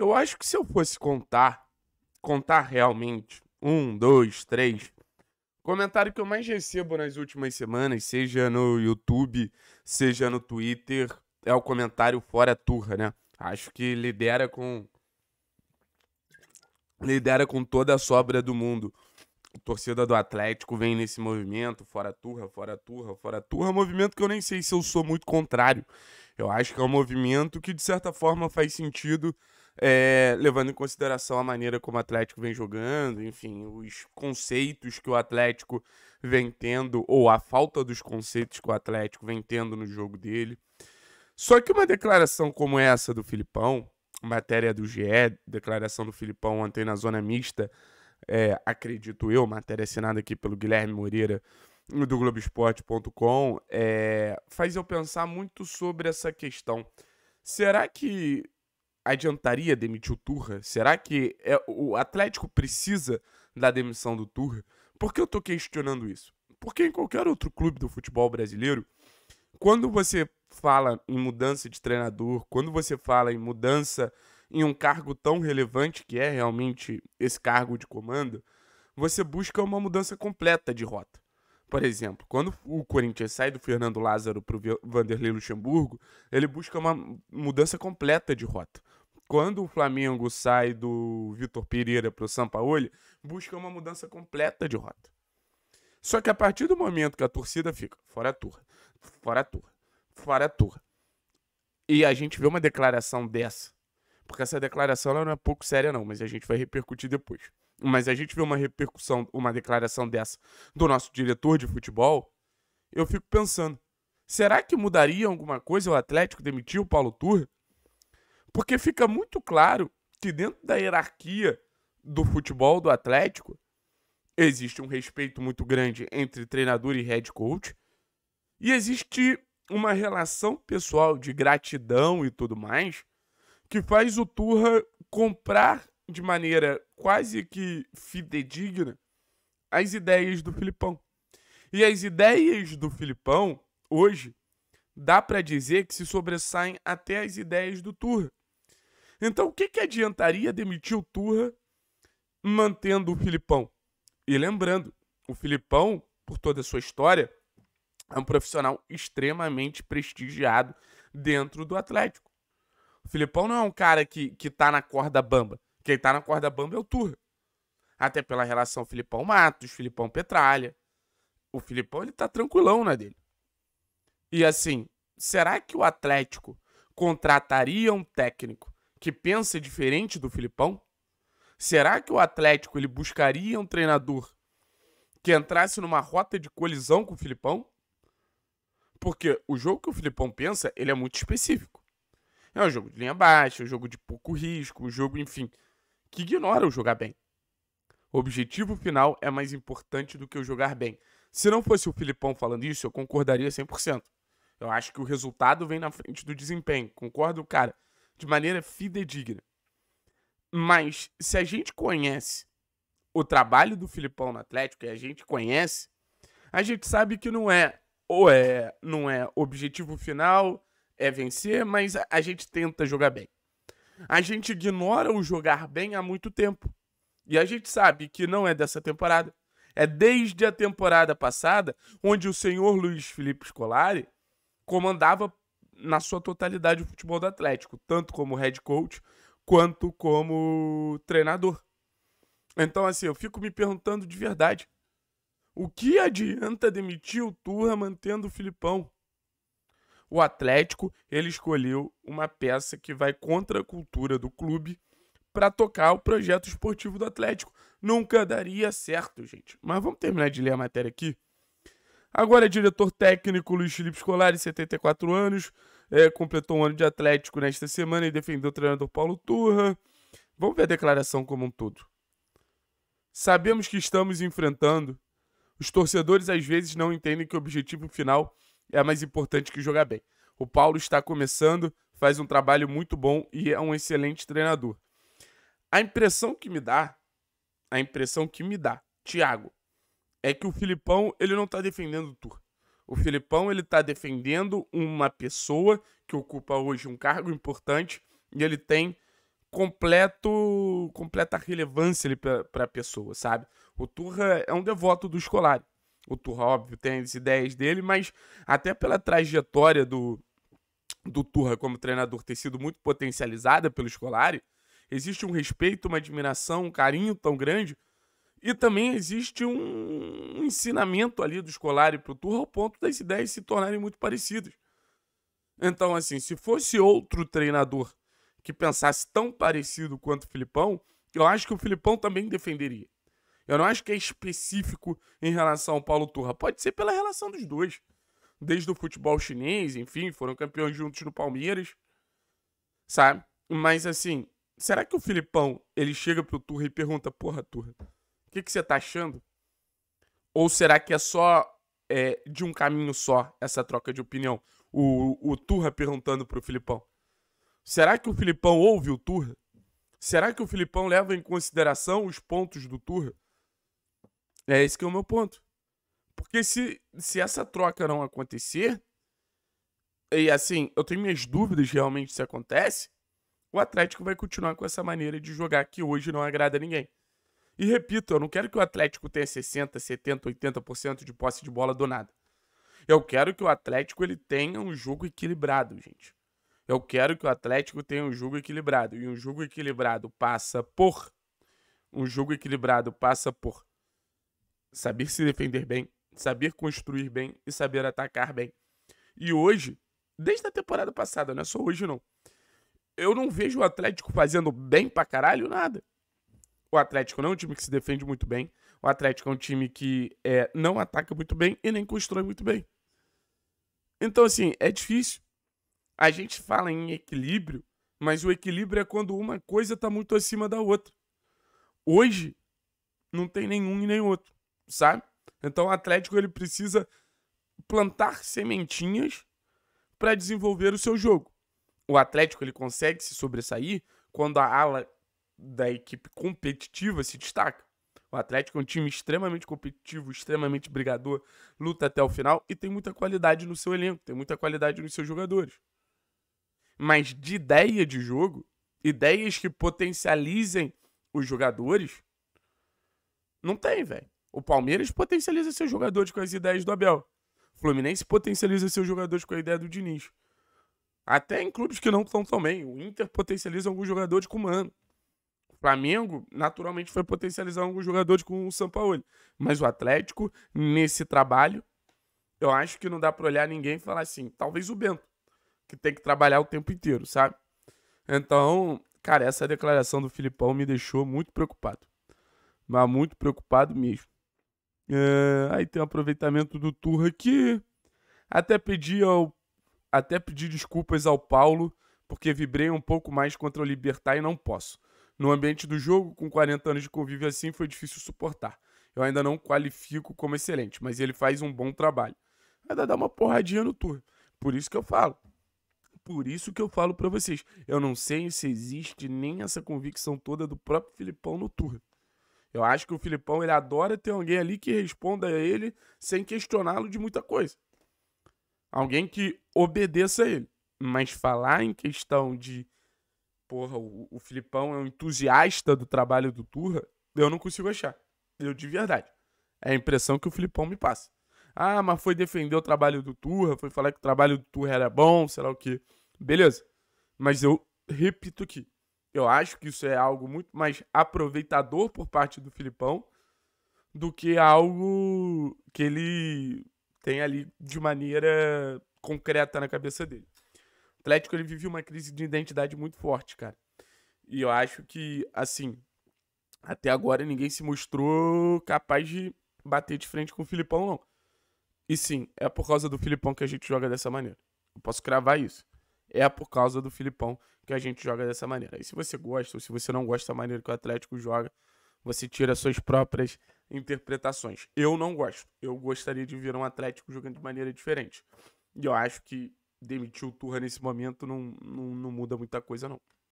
Eu acho que se eu fosse contar, contar realmente, um, dois, três, comentário que eu mais recebo nas últimas semanas, seja no YouTube, seja no Twitter, é o comentário fora turra, né? Acho que lidera com. Lidera com toda a sobra do mundo. A torcida do Atlético vem nesse movimento, fora turra, fora turra, fora turra. Movimento que eu nem sei se eu sou muito contrário. Eu acho que é um movimento que, de certa forma, faz sentido é, levando em consideração a maneira como o Atlético vem jogando, enfim, os conceitos que o Atlético vem tendo, ou a falta dos conceitos que o Atlético vem tendo no jogo dele. Só que uma declaração como essa do Filipão, matéria do GE, declaração do Filipão ontem na zona mista, é, acredito eu, matéria assinada aqui pelo Guilherme Moreira do Globoesporte.com, é, faz eu pensar muito sobre essa questão. Será que adiantaria demitir o Turra? Será que é, o Atlético precisa da demissão do Turra? Por que eu tô questionando isso? Porque em qualquer outro clube do futebol brasileiro, quando você fala em mudança de treinador, quando você fala em mudança em um cargo tão relevante que é realmente esse cargo de comando, você busca uma mudança completa de rota. Por exemplo, quando o Corinthians sai do Fernando Lázaro para o Vanderlei Luxemburgo, ele busca uma mudança completa de rota. Quando o Flamengo sai do Vitor Pereira para o Sampaoli, busca uma mudança completa de rota. Só que a partir do momento que a torcida fica fora a turra, fora a turra, fora a turra, e a gente vê uma declaração dessa, porque essa declaração não é pouco séria não, mas a gente vai repercutir depois mas a gente vê uma repercussão, uma declaração dessa do nosso diretor de futebol, eu fico pensando, será que mudaria alguma coisa o Atlético demitir o Paulo Turra? Porque fica muito claro que dentro da hierarquia do futebol do Atlético, existe um respeito muito grande entre treinador e head coach, e existe uma relação pessoal de gratidão e tudo mais, que faz o Turra comprar de maneira quase que fidedigna as ideias do Filipão. E as ideias do Filipão, hoje, dá para dizer que se sobressaem até as ideias do Turra. Então, o que, que adiantaria demitir o Turra mantendo o Filipão? E lembrando, o Filipão, por toda a sua história, é um profissional extremamente prestigiado dentro do Atlético. O Filipão não é um cara que, que tá na corda bamba. Quem tá na corda bamba é o Turra. Até pela relação Filipão Matos, Filipão Petralha. O Filipão, ele tá tranquilão na né, dele. E assim, será que o Atlético contrataria um técnico que pensa diferente do Filipão? Será que o Atlético ele buscaria um treinador que entrasse numa rota de colisão com o Filipão? Porque o jogo que o Filipão pensa, ele é muito específico. É um jogo de linha baixa, é um jogo de pouco risco, um jogo, enfim, que ignora o jogar bem. O objetivo final é mais importante do que o jogar bem. Se não fosse o Filipão falando isso, eu concordaria 100%. Eu acho que o resultado vem na frente do desempenho, concordo, cara? De maneira fidedigna. Mas se a gente conhece o trabalho do Filipão no Atlético e a gente conhece, a gente sabe que não é ou é não é objetivo final é vencer, mas a gente tenta jogar bem a gente ignora o jogar bem há muito tempo. E a gente sabe que não é dessa temporada. É desde a temporada passada, onde o senhor Luiz Felipe Scolari comandava na sua totalidade o futebol do Atlético, tanto como head coach quanto como treinador. Então, assim, eu fico me perguntando de verdade: o que adianta demitir o Turra mantendo o Filipão? o Atlético ele escolheu uma peça que vai contra a cultura do clube para tocar o projeto esportivo do Atlético. Nunca daria certo, gente. Mas vamos terminar de ler a matéria aqui. Agora é diretor técnico Luiz Felipe Scolari, 74 anos, é, completou um ano de Atlético nesta semana e defendeu o treinador Paulo Turra. Vamos ver a declaração como um todo. Sabemos que estamos enfrentando. Os torcedores às vezes não entendem que o objetivo final é mais importante que jogar bem. O Paulo está começando, faz um trabalho muito bom e é um excelente treinador. A impressão que me dá, a impressão que me dá, Thiago, é que o Filipão, ele não está defendendo o Tur. O Filipão, ele está defendendo uma pessoa que ocupa hoje um cargo importante e ele tem completo completa relevância para a pessoa, sabe? O Turra é um devoto do escolar. O Turra, óbvio, tem as ideias dele, mas até pela trajetória do, do Turra como treinador ter sido muito potencializada pelo Scolari, existe um respeito, uma admiração, um carinho tão grande e também existe um ensinamento ali do Scolari o Turra ao ponto das ideias se tornarem muito parecidas. Então, assim, se fosse outro treinador que pensasse tão parecido quanto o Filipão, eu acho que o Filipão também defenderia. Eu não acho que é específico em relação ao Paulo Turra. Pode ser pela relação dos dois. Desde o futebol chinês, enfim, foram campeões juntos no Palmeiras. Sabe? Mas assim, será que o Filipão ele chega pro Turra e pergunta: Porra, Turra, o que, que você tá achando? Ou será que é só é, de um caminho só essa troca de opinião? O, o Turra perguntando pro Filipão. Será que o Filipão ouve o Turra? Será que o Filipão leva em consideração os pontos do Turra? É esse que é o meu ponto. Porque se, se essa troca não acontecer, e assim, eu tenho minhas dúvidas realmente se acontece, o Atlético vai continuar com essa maneira de jogar que hoje não agrada a ninguém. E repito, eu não quero que o Atlético tenha 60, 70, 80% de posse de bola do nada. Eu quero que o Atlético ele tenha um jogo equilibrado, gente. Eu quero que o Atlético tenha um jogo equilibrado. E um jogo equilibrado passa por. Um jogo equilibrado passa por saber se defender bem, saber construir bem e saber atacar bem. E hoje, desde a temporada passada, não é só hoje não, eu não vejo o Atlético fazendo bem pra caralho nada. O Atlético não é um time que se defende muito bem, o Atlético é um time que é, não ataca muito bem e nem constrói muito bem. Então, assim, é difícil. A gente fala em equilíbrio, mas o equilíbrio é quando uma coisa está muito acima da outra. Hoje, não tem nenhum e nem outro sabe? Então o Atlético ele precisa plantar sementinhas para desenvolver o seu jogo. O Atlético ele consegue se sobressair quando a ala da equipe competitiva se destaca. O Atlético é um time extremamente competitivo, extremamente brigador, luta até o final e tem muita qualidade no seu elenco, tem muita qualidade nos seus jogadores. Mas de ideia de jogo, ideias que potencializem os jogadores, não tem, velho. O Palmeiras potencializa seus jogadores com as ideias do Abel. O Fluminense potencializa seus jogadores com a ideia do Diniz. Até em clubes que não estão também. O Inter potencializa alguns jogadores com o Mano. O Flamengo, naturalmente, foi potencializar alguns jogadores com o Sampaoli. Mas o Atlético, nesse trabalho, eu acho que não dá para olhar ninguém e falar assim. Talvez o Bento, que tem que trabalhar o tempo inteiro, sabe? Então, cara, essa declaração do Filipão me deixou muito preocupado. Mas muito preocupado mesmo. É, aí tem o aproveitamento do Turra que até pedi, ao, até pedi desculpas ao Paulo, porque vibrei um pouco mais contra o Libertar e não posso. No ambiente do jogo, com 40 anos de convívio assim, foi difícil suportar. Eu ainda não qualifico como excelente, mas ele faz um bom trabalho. Ainda dá uma porradinha no Turra. Por isso que eu falo. Por isso que eu falo para vocês. Eu não sei se existe nem essa convicção toda do próprio Filipão no Turra. Eu acho que o Filipão ele adora ter alguém ali que responda a ele sem questioná-lo de muita coisa. Alguém que obedeça a ele. Mas falar em questão de. Porra, o, o Filipão é um entusiasta do trabalho do Turra, eu não consigo achar. Eu de verdade. É a impressão que o Filipão me passa. Ah, mas foi defender o trabalho do Turra, foi falar que o trabalho do Turra era bom, sei lá o quê. Beleza. Mas eu repito aqui, eu acho que isso é algo muito mais aproveitador por parte do Filipão do que algo que ele tem ali de maneira concreta na cabeça dele. O Atlético ele vive uma crise de identidade muito forte, cara. E eu acho que, assim, até agora ninguém se mostrou capaz de bater de frente com o Filipão, não. E sim, é por causa do Filipão que a gente joga dessa maneira. Eu posso cravar isso é por causa do Filipão que a gente joga dessa maneira. E se você gosta ou se você não gosta da maneira que o Atlético joga, você tira suas próprias interpretações. Eu não gosto. Eu gostaria de ver um Atlético jogando de maneira diferente. E eu acho que demitir o Turra nesse momento não, não, não muda muita coisa, não.